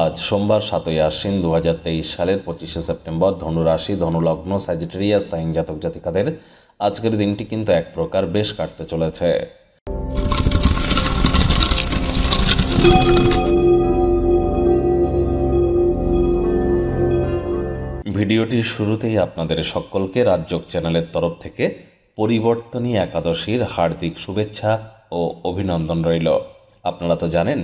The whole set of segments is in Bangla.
আজ সোমবার সাতই আশ্বিন দু হাজার তেইশ সালের পঁচিশে সেপ্টেম্বর ধনুরাশি ধনুলগ্ন স্যাজিটেরিয়াস সাইন জাতক জাতিকাদের আজকের দিনটি কিন্তু এক প্রকার বেশ কাটতে চলেছে ভিডিওটির শুরুতেই আপনাদের সকলকে রাজযোগ চ্যানেলের তরফ থেকে পরিবর্তনী একাদশীর হার্দিক শুভেচ্ছা ও অভিনন্দন রইল আপনারা তো জানেন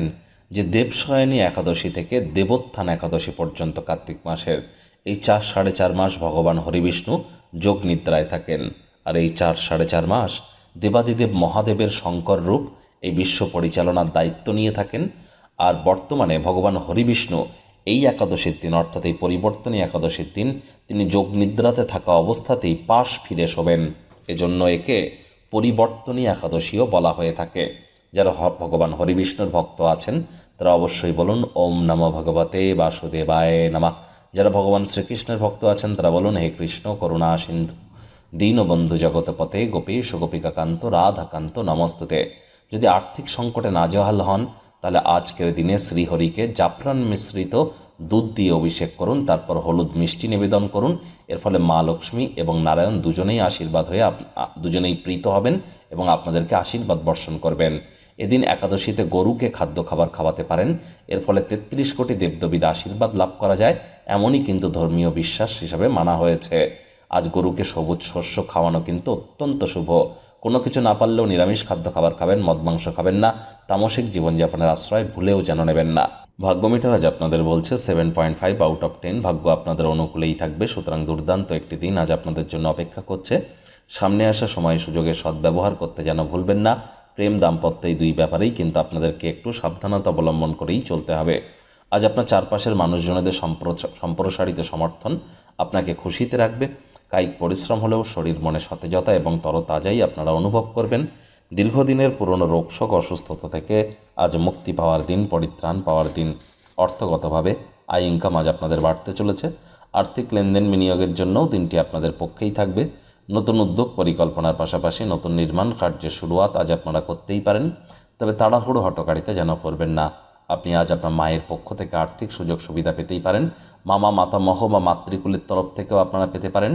যে দেবশয়নী একাদশী থেকে দেবোত্থান একাদশী পর্যন্ত কার্তিক মাসের এই চার সাড়ে চার মাস ভগবান হরিবিষ্ণু যোগ নিদ্রায় থাকেন আর এই চার সাড়ে চার মাস দেবাদিদেব মহাদেবের শঙ্কর রূপ এই বিশ্ব পরিচালনার দায়িত্ব নিয়ে থাকেন আর বর্তমানে ভগবান হরিবিষ্ণু এই একাদশীর দিন অর্থাৎ এই পরিবর্তনী একাদশীর দিন তিনি যোগ নিদ্রাতে থাকা অবস্থাতেই পাশ ফিরে শোবেন এজন্য একে পরিবর্তনী একাদশীও বলা হয়ে থাকে যারা ভগবান হরিবিষ্ণুর ভক্ত আছেন তারা অবশ্যই বলুন ওম নম ভগবতে বাসুদেবায় নামা যারা ভগবান শ্রীকৃষ্ণের ভক্ত আছেন তারা বলুন হে কৃষ্ণ করুণা সিন্ধু দীনবন্ধু জগৎপথে গোপীশ গোপিকাকান্ত রাধাকান্ত নমস্তুতে যদি আর্থিক সংকটে নাজেহাল হন তাহলে আজকের দিনে শ্রীহরিকে জাফরান মিশ্রিত দুধ দিয়ে অভিষেক করুন তারপর হলুদ মিষ্টি নিবেদন করুন এর ফলে মা লক্ষ্মী এবং নারায়ণ দুজনেই আশীর্বাদ হয়ে দুজনেই প্রীত হবেন এবং আপনাদেরকে আশীর্বাদ বর্ষণ করবেন এদিন একাদশীতে গরুকে খাদ্য খাবার খাওয়াতে পারেন এর ফলে তেত্রিশ কোটি দেবদেবীর আশীর্বাদ লাভ করা যায় এমনই কিন্তু ধর্মীয় বিশ্বাস হিসাবে মানা হয়েছে আজ গরুকে সবুজ শস্য খাওয়ানো কিন্তু অত্যন্ত শুভ কোনো কিছু না পারলেও নিরামিষ খাদ্য খাবার খাবেন মদ মাংস খাবেন না তামসিক জীবনযাপনের আশ্রয় ভুলেও যেন নেবেন না ভাগ্যমিটার আজ আপনাদের বলছে seven point five out of ten ভাগ্য আপনাদের অনুকূলেই থাকবে সুতরাং দুর্দান্ত একটি দিন আজ আপনাদের জন্য অপেক্ষা করছে সামনে আসা সময় সুযোগের সদ্ব্যবহার করতে যেন ভুলবেন না প্রেম দাম্পত্য এই দুই ব্যাপারেই কিন্তু আপনাদেরকে একটু সাবধানতা অবলম্বন করেই চলতে হবে আজ আপনার চারপাশের মানুষজনদের সম্প্রসারিত সমর্থন আপনাকে খুশিতে রাখবে কায়িক পরিশ্রম হলেও শরীর মনে সতেজতা এবং তরতাজাই আপনারা অনুভব করবেন দীর্ঘদিনের পুরনো রোগশোক অসুস্থতা থেকে আজ মুক্তি পাওয়ার দিন পরিত্রাণ পাওয়ার দিন অর্থগতভাবে আয় ইনকাম আজ আপনাদের বাড়তে চলেছে আর্থিক লেনদেন বিনিয়োগের জন্যও দিনটি আপনাদের পক্ষেই থাকবে নতুন উদ্যোগ পরিকল্পনার পাশাপাশি নতুন নির্মাণ কার্যের শুরুয়াত আজ আপনারা করতেই পারেন তবে তাড়াহুড়ো হটকারিতা যেন করবেন না আপনি আজ আপনার মায়ের পক্ষ থেকে আর্থিক সুযোগ সুবিধা পেতেই পারেন মামা মাতামহ বা মাতৃকুলের তরফ থেকেও আপনারা পেতে পারেন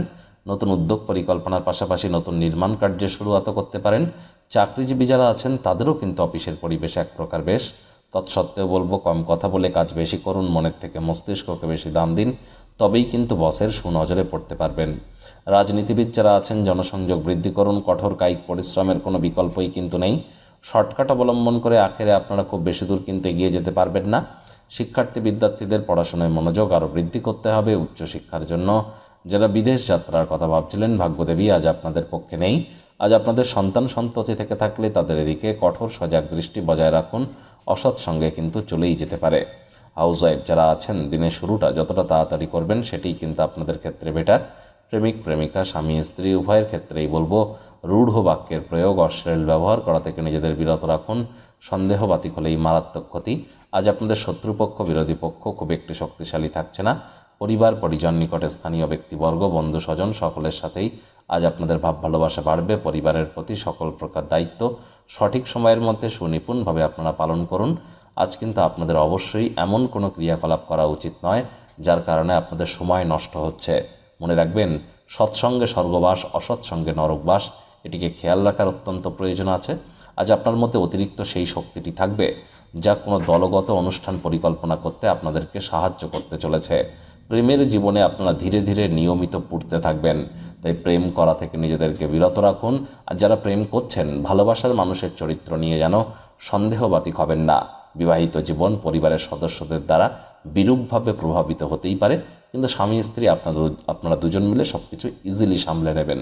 নতুন উদ্যোগ পরিকল্পনার পাশাপাশি নতুন নির্মাণ কার্যের শুরুয়াত করতে পারেন চাকরিজীবী যারা আছেন তাদেরও কিন্তু অফিসের পরিবেশ এক প্রকার বেশ তৎসত্ত্বেও বলবো কম কথা বলে কাজ বেশি করুন মনের থেকে মস্তিষ্ককে বেশি দাম দিন তবেই কিন্তু বসের সুনজরে পড়তে পারবেন রাজনীতিবিদ যারা আছেন জনসংযোগ বৃদ্ধি করুন কঠোর কায়িক পরিশ্রমের কোনো বিকল্পই কিন্তু নেই শর্টকাট অবলম্বন করে আখেরে আপনারা খুব বেশি দূর কিন্তু এগিয়ে যেতে পারবেন না শিক্ষার্থী বিদ্যার্থীদের পড়াশোনায় মনোযোগ আরও বৃদ্ধি করতে হবে উচ্চশিক্ষার জন্য যারা বিদেশ যাত্রার কথা ভাবছিলেন ভাগ্যদেবী আজ আপনাদের পক্ষে নেই আজ আপনাদের সন্তান সন্ততি থেকে থাকলে তাদের এদিকে কঠোর সজাগ দৃষ্টি বজায় রাখুন অসৎ সঙ্গে কিন্তু চলেই যেতে পারে হাউস ওয়াইফ যারা আছেন দিনের শুরুটা যতটা তাড়াতাড়ি করবেন সেটি কিন্তু আপনাদের ক্ষেত্রে বেটার প্রেমিক প্রেমিকা স্বামী স্ত্রী উভয়ের ক্ষেত্রেই বলবো রূঢ় বাক্যের প্রয়োগ অশ্লীল ব্যবহার করা থেকে নিজেদের বিরত রাখুন সন্দেহ বাতিক হলেই মারাত্মক ক্ষতি আজ আপনাদের শত্রুপক্ষ বিরোধী পক্ষ খুব একটি শক্তিশালী থাকছে না পরিবার পরিজন নিকটে স্থানীয় ব্যক্তিবর্গ বন্ধু স্বজন সকলের সাথেই আজ আপনাদের ভাব ভালোবাসা বাড়বে পরিবারের প্রতি সকল প্রকার দায়িত্ব সঠিক সময়ের মধ্যে সুনিপুণভাবে আপনারা পালন করুন আজ কিন্তু আপনাদের অবশ্যই এমন কোনো ক্রিয়াকলাপ করা উচিত নয় যার কারণে আপনাদের সময় নষ্ট হচ্ছে মনে রাখবেন সৎসঙ্গে স্বর্গবাস অসৎসঙ্গে নরকবাস এটিকে খেয়াল রাখার অত্যন্ত প্রয়োজন আছে আজ আপনার মধ্যে অতিরিক্ত সেই শক্তিটি থাকবে যা কোনো দলগত অনুষ্ঠান পরিকল্পনা করতে আপনাদেরকে সাহায্য করতে চলেছে প্রেমের জীবনে আপনারা ধীরে ধীরে নিয়মিত পড়তে থাকবেন তাই প্রেম করা থেকে নিজেদেরকে বিরত রাখুন আর যারা প্রেম করছেন ভালোবাসার মানুষের চরিত্র নিয়ে যেন সন্দেহবাতিক হবেন না বিবাহিত জীবন পরিবারের সদস্যদের দ্বারা বিরূপভাবে প্রভাবিত হতেই পারে কিন্তু স্বামী স্ত্রী আপনাদের আপনারা দুজন মিলে সব কিছু ইজিলি সামলে নেবেন